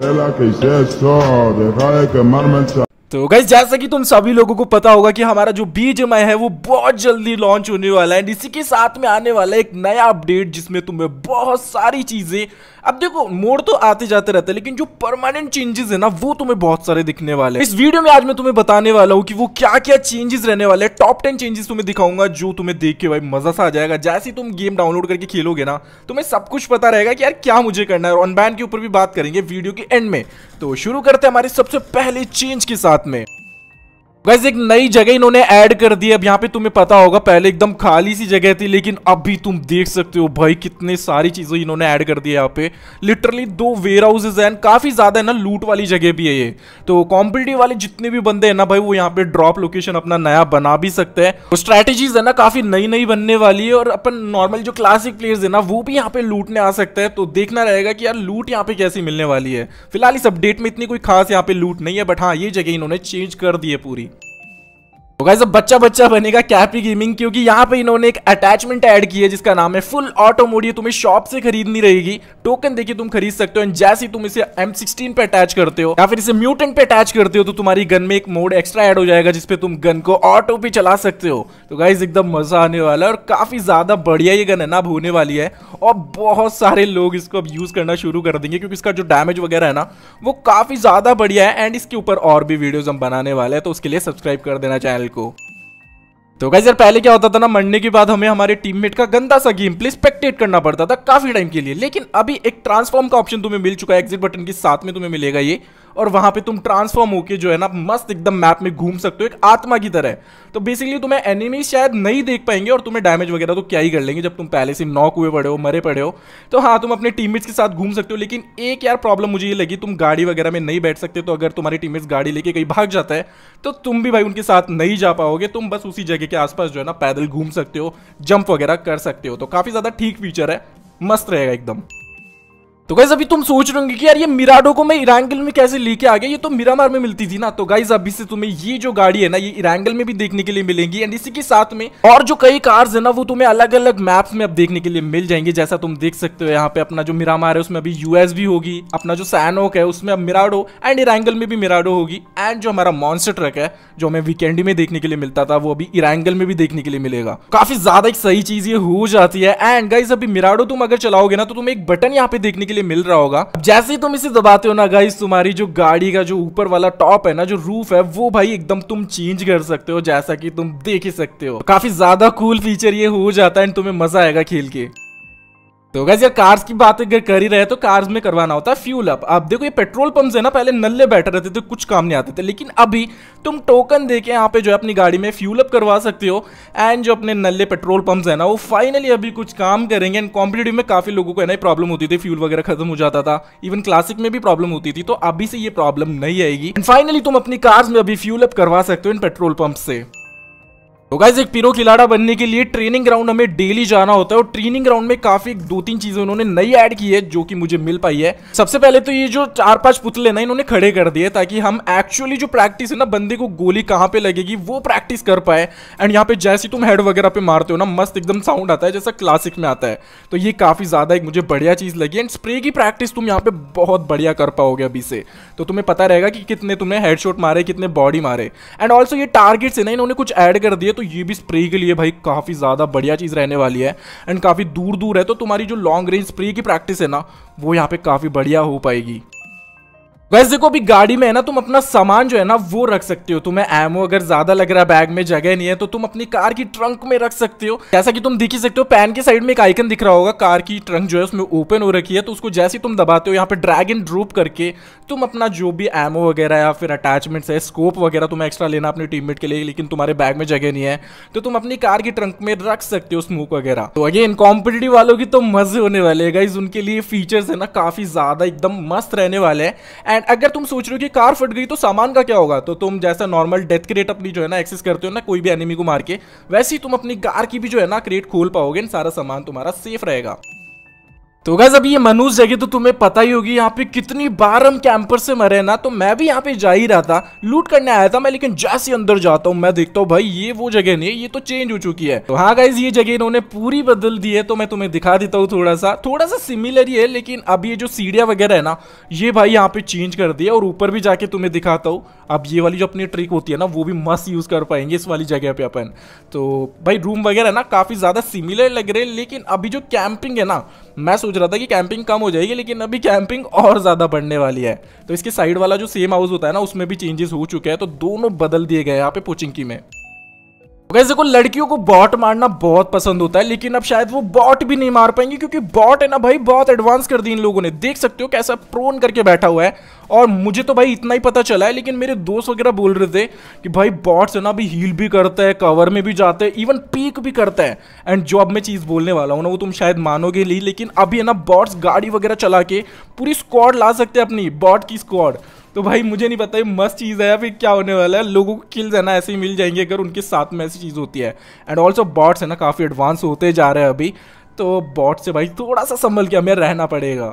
Rela que se esto, deja de quemarme el तो guys जैसा कि तुम सभी लोगों को पता होगा कि हमारा जो बीजमय है वो बहुत जल्दी लॉन्च होने वाला है इसी के साथ में आने वाला है एक नया अपडेट जिसमें तुम्हें बहुत सारी चीजें अब देखो मोड़ तो आते जाते रहते हैं लेकिन जो परमानेंट चेंजेस है ना वो तुम्हें बहुत सारे दिखने वाले हैं इस वीडियो में आज मैं तुम्हें बताने वाला हूँ कि वो क्या क्या चेंजेस रहने वाले हैं टॉप टेन चेंजेस तुम्हें दिखाऊंगा जो तुम्हें देख के भाई मजा सा आ जाएगा जैसे तुम गेम डाउनलोड करके खेलोगे ना तुम्हें सब कुछ पता रहेगा कि यार क्या मुझे करना है और अनबैन के ऊपर भी बात करेंगे वीडियो के एंड में तो शुरू करते हैं हमारे सबसे पहले चेंज के साथ में गैस एक नई जगह इन्होंने ऐड कर दी अब यहाँ पे तुम्हें पता होगा पहले एकदम खाली सी जगह थी लेकिन अब भी तुम देख सकते हो भाई कितने सारी चीजें इन्होंने ऐड कर दी है यहाँ पे लिटरली दो वेयर हाउसेज हैं काफी ज्यादा है ना लूट वाली जगह भी है ये तो कॉम्पिटिटिव वाले जितने भी बंदे हैं ना भाई वो यहाँ पे ड्रॉप लोकेशन अपना नया बना भी सकते हैं तो स्ट्रैटेजीज है ना काफी नई नई बनने वाली है और अपन नॉर्मल जो क्लासिक प्लेयर्स है ना वो भी यहाँ पे लूटने आ सकते हैं तो देखना रहेगा कि यार लूट यहाँ पे कैसी मिलने वाली है फिलहाल इस अपडेट में इतनी कोई खास यहाँ पे लूट नहीं है बट हाँ ये जगह इन्होंने चेंज कर दी है पूरी तो गाइस अब बच्चा बच्चा बनेगा कैपी गेमिंग क्योंकि यहाँ पे इन्होंने एक अटैचमेंट ऐड की है जिसका नाम है फुल ऑटो मोड ये तुम्हें शॉप से खरीदनी रहेगी टोकन देखिए तुम खरीद सकते हो एंड जैसे तुम इसे M16 पे अटैच करते हो या फिर इसे म्यूटेंट पे अटैच करते हो तो तुम्हारी गन में एक मोड एक्स्ट्रा एड हो जाएगा जिसपे तुम गन को ऑटो भी चला सकते हो तो गाइज एकदम मजा आने वाला है और काफी ज्यादा बढ़िया ये गन है ना होने वाली है और बहुत सारे लोग इसको अब यूज करना शुरू कर देंगे क्योंकि इसका जो डैमेज वगैरह है ना वो काफी ज्यादा बढ़िया है एंड इसके ऊपर और भी वीडियोज हम बनाने वाले हैं तो उसके लिए सब्सक्राइब कर देना चैनल को तो गाइज यार पहले क्या होता था ना मरने के बाद हमें हमारे टीममेट का गंदा सा गेम प्ले स्पेक्टेट करना पड़ता था काफी टाइम के लिए लेकिन अभी एक ट्रांसफॉर्म का ऑप्शन तुम्हें मिल चुका है एग्जिट बटन के साथ में तुम्हें मिलेगा ये और वहां पे तुम ट्रांसफॉर्म होके जो है ना मस्त एकदम मैप में घूम सकते हो एक आत्मा की तरह तो बेसिकली तुम्हें एनिमी शायद नहीं देख पाएंगे और तुम्हें डैमेज वगैरह तो क्या ही कर लेंगे जब तुम पहले से नॉक हुए पड़े हो मरे पड़े हो तो हाँ तुम अपने टीममेट्स के साथ घूम सकते हो लेकिन एक यार प्रॉब्लम मुझे ये लगी तुम गाड़ी वगैरह में नहीं बैठ सकते तो अगर तुम्हारी टीममेट्स गाड़ी लेके कहीं भाग जाता है तो तुम भी भाई उनके साथ नहीं जा पाओगे तुम बस उसी जगह के आसपास जो है ना पैदल घूम सकते हो जंप वगैरह कर सकते हो तो काफी ज्यादा ठीक फीचर है मस्त रहेगा एकदम तो गाइज अभी तुम सोच रहे होंगे कि यार ये मिराडो को मैं इरांगल में कैसे लेके आ गया ये तो मिरामार में मिलती थी ना तो गाइज अभी से तुम्हें ये जो गाड़ी है ना ये इरांगल में भी देखने के लिए मिलेंगी एंड इसी के साथ में और जो कई कार्स है ना वो तुम्हें अलग अलग मैप्स में अब देखने के लिए मिल जाएंगे जैसा तुम देख सकते हो यहाँ पे अपना जो मिरामार है उसमें अभी यूएस भी होगी अपना जो सैनोक है उसमें अब मिराडो एंड इरांगल में भी मिराडो होगी एंड जो हमारा मॉन्सर ट्रक है जो हमें वीकेंड में देखने के लिए मिलता था वो अभी इरांगल में भी देखने के लिए मिलेगा काफी ज्यादा एक सही चीज ये हो जाती है एंड गाइज अभी मिराडो तुम अगर चलाओगे ना तो तुम्हें एक बटन यहाँ पे देखने के लिए लिए मिल रहा होगा जैसे ही तुम इसे दबाते हो ना गाइस तुम्हारी जो गाड़ी का जो ऊपर वाला टॉप है ना जो रूफ है वो भाई एकदम तुम चेंज कर सकते हो जैसा कि तुम देख ही सकते हो काफी ज्यादा कूल फीचर ये हो जाता है तुम्हें मजा आएगा खेल के तो गैस यार कार्स की बात अगर कर ही रहे तो कार्स में करवाना होता है फ्यूल अप आप देखो ये पेट्रोल पंप है ना पहले नल्ले बैठे रहते थे कुछ काम नहीं आते थे लेकिन अभी तुम टोकन दे के यहाँ पे जो है अपनी गाड़ी में फ्यूल अप करवा सकते हो एंड जो अपने नल्ले पेट्रोल पंप है ना वो फाइनली अभी कुछ काम करेंगे एंड कॉम्पिटेटिव में काफी लोगों को है ना प्रॉब्लम होती थी फ्यूल वगैरह खत्म हो जाता था इवन क्लासिक में भी प्रॉब्लम होती थी तो अभी से ये प्रॉब्लम नहीं आएगी एंड फाइनली तुम अपनी कार्स में अभी फ्यूल अप करवा सकते हो इन पेट्रोल पंप से तो गाइज एक पीरो खिलाड़ा बनने के लिए ट्रेनिंग ग्राउंड हमें डेली जाना होता है और ट्रेनिंग ग्राउंड में काफी दो तीन चीजें उन्होंने नई ऐड की है जो कि मुझे मिल पाई है सबसे पहले तो ये जो चार पांच पुतले ना इन्होंने खड़े कर दिए ताकि हम एक्चुअली जो प्रैक्टिस है ना बंदे को गोली कहाँ पे लगेगी वो प्रैक्टिस कर पाए एंड यहाँ पे जैसे तुम हेड वगैरह पे मारते हो ना मस्त एकदम साउंड आता है जैसा क्लासिक में आता है तो ये काफी ज्यादा एक मुझे बढ़िया चीज लगी एंड स्प्रे की प्रैक्टिस तुम यहाँ पे बहुत बढ़िया कर पाओगे अभी से तो तुम्हें पता रहेगा कि कितने तुमने हेड मारे कितने बॉडी मारे एंड ऑल्सो ये टारगेट्स है ना इन्होंने कुछ ऐड कर दिए तो तो ये भी स्प्रे के लिए भाई काफ़ी ज़्यादा बढ़िया चीज़ रहने वाली है एंड काफ़ी दूर दूर है तो तुम्हारी जो लॉन्ग रेंज स्प्रे की प्रैक्टिस है ना वो यहाँ पे काफ़ी बढ़िया हो पाएगी वैसे देखो अभी गाड़ी में है ना तुम अपना सामान जो है ना वो रख सकते हो तुम्हें एमओ अगर ज्यादा लग रहा है बैग में जगह नहीं है तो तुम अपनी कार की ट्रंक में रख सकते हो जैसा कि तुम दिख ही सकते हो पैन के साइड में एक आइकन दिख रहा होगा कार की ट्रंक जो है उसमें ओपन हो रखी है तो उसको जैसे तुम दबाते हो यहाँ पे ड्रैग एंड ड्रूप करके तुम अपना जो भी एमओ वगैरह या फिर अटैचमेंट्स है स्कोप वगैरह तुम्हें एक्स्ट्रा लेना अपने टीममेट के लिए लेकिन तुम्हारे बैग में जगह नहीं है तो तुम अपनी कार की ट्रंक में रख सकते हो स्मोक वगैरह तो अगेन कॉम्पिटेटिव वालों की तो मजे होने वाले गाइज उनके लिए फीचर्स है ना काफी ज्यादा एकदम मस्त रहने वाले हैं एंड एंड अगर तुम सोच रहे हो कि कार फट गई तो सामान का क्या होगा तो तुम जैसा नॉर्मल डेथ क्रेट अपनी जो है ना एक्सेस करते हो ना कोई भी एनिमी को मार के वैसे ही तुम अपनी कार की भी जो है ना क्रेट खोल पाओगे सारा सामान तुम्हारा सेफ रहेगा तो गैस अभी ये मनुष्य जगह तो तुम्हें पता ही होगी यहाँ पे कितनी बार हम कैंपर से मरे ना तो मैं भी यहाँ पे जा ही रहा था लूट करने आया था मैं लेकिन जैसे अंदर जाता हूँ मैं देखता हूँ भाई ये वो जगह नहीं ये तो चेंज हो चुकी है तो हाँ गाइज ये जगह इन्होंने पूरी बदल दी है तो मैं तुम्हें दिखा देता हूँ थोड़ा सा थोड़ा सा सिमिलर ही है लेकिन अब ये जो सीढ़िया वगैरह है ना ये भाई यहाँ पे चेंज कर दिया और ऊपर भी जाके तुम्हें दिखाता हूँ अब ये वाली जो अपनी ट्रिक होती है ना वो भी मस्त यूज कर पाएंगे इस वाली जगह पे अपन तो भाई रूम वगैरह ना काफी ज्यादा सिमिलर लग रहे लेकिन अभी जो कैंपिंग है ना मैं सोच सोच रहा था कि कैंपिंग कम हो जाएगी लेकिन अभी कैंपिंग और ज़्यादा बढ़ने वाली है तो इसके साइड वाला जो सेम हाउस होता है ना उसमें भी चेंजेस हो चुके हैं तो दोनों बदल दिए गए यहाँ पे पोचिंकी में वैसे देखो लड़कियों को बॉट मारना बहुत पसंद होता है लेकिन अब शायद वो बॉट भी नहीं मार पाएंगे क्योंकि बॉट है ना भाई बहुत एडवांस कर दी इन लोगों ने देख सकते हो कैसा प्रोन करके बैठा हुआ है और मुझे तो भाई इतना ही पता चला है लेकिन मेरे दोस्त वगैरह बोल रहे थे कि भाई बॉट्स है ना अभी हील भी करता है कवर में भी जाता है इवन पीक भी करता है एंड जो अब मैं चीज़ बोलने वाला हूँ ना वो तुम शायद मानोगे नहीं लेकिन अभी है ना बॉट्स गाड़ी वगैरह चला के पूरी स्क्वाड ला सकते हैं अपनी बॉट की स्क्वाड तो भाई मुझे नहीं पता ये मस्त चीज़ है या फिर क्या होने वाला है लोगों को किल्स है ना ऐसे ही मिल जाएंगे अगर उनके साथ में ऐसी चीज़ होती है एंड ऑल्सो बॉट्स है ना काफ़ी एडवांस होते जा रहे हैं अभी तो बॉट से भाई थोड़ा सा संभल के हमें रहना पड़ेगा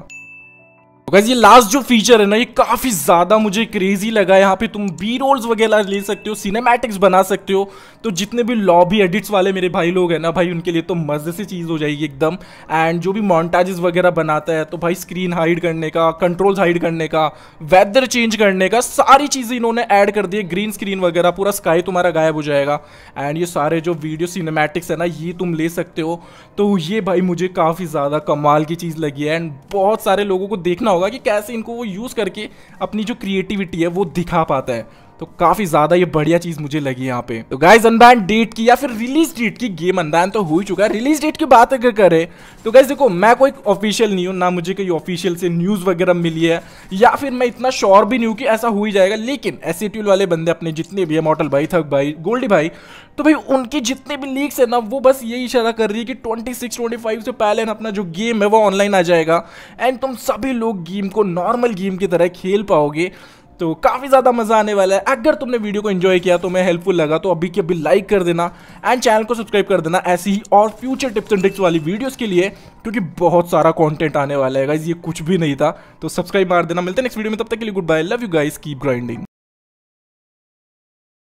तो ये लास्ट जो फीचर है ना ये काफी ज्यादा मुझे क्रेजी लगा यहाँ पे तुम बी रोल्स वगैरह ले सकते हो सिनेमैटिक्स बना सकते हो तो जितने भी लॉबी एडिट्स वाले मेरे भाई लोग हैं ना भाई उनके लिए तो मजे से चीज हो जाएगी एकदम एंड जो भी मॉन्टाजेस वगैरह बनाता है तो भाई स्क्रीन हाइड करने का कंट्रोल हाइड करने का वेदर चेंज करने का सारी चीजें इन्होंने ऐड कर दी ग्रीन स्क्रीन वगैरह पूरा स्काई तुम्हारा गायब हो जाएगा एंड ये सारे जो वीडियो सिनेमैटिक्स है ना ये तुम ले सकते हो तो ये भाई मुझे काफी ज्यादा कमाल की चीज लगी है एंड बहुत सारे लोगों को देखना होगा कि कैसे इनको वो यूज़ करके अपनी जो क्रिएटिविटी है वो दिखा पाता है तो काफी ज्यादा ये बढ़िया चीज मुझे लगी यहाँ पे तो गाइज अनबैन डेट की या फिर रिलीज डेट की गेम अनबैन तो हो ही चुका है रिलीज डेट की बात अगर करें तो गाइज देखो मैं कोई ऑफिशियल नहीं हूँ ना मुझे कोई ऑफिशियल से न्यूज वगैरह मिली है या फिर मैं इतना श्योर भी नहीं हूँ कि ऐसा हो ही जाएगा लेकिन एस वाले बंदे अपने जितने भी है मॉटल भाई थक भाई गोल्डी भाई तो भाई उनके जितने भी लीक्स है ना वो बस यही इशारा कर रही है कि ट्वेंटी सिक्स से पहले ना अपना जो गेम है वो ऑनलाइन आ जाएगा एंड तुम सभी लोग गेम को नॉर्मल गेम की तरह खेल पाओगे तो काफ़ी ज़्यादा मज़ा आने वाला है अगर तुमने वीडियो को एंजॉय किया तो मैं हेल्पफुल लगा तो अभी के अभी लाइक कर देना एंड चैनल को सब्सक्राइब कर देना ऐसी ही और फ्यूचर टिप्स एंड ट्रिक्स वाली वीडियोस के लिए क्योंकि बहुत सारा कंटेंट आने वाला है गाइज ये कुछ भी नहीं था तो सब्सक्राइब मार देना मिलते नेक्स्ट वीडियो में तब तक के लिए good bye love you guys keep grinding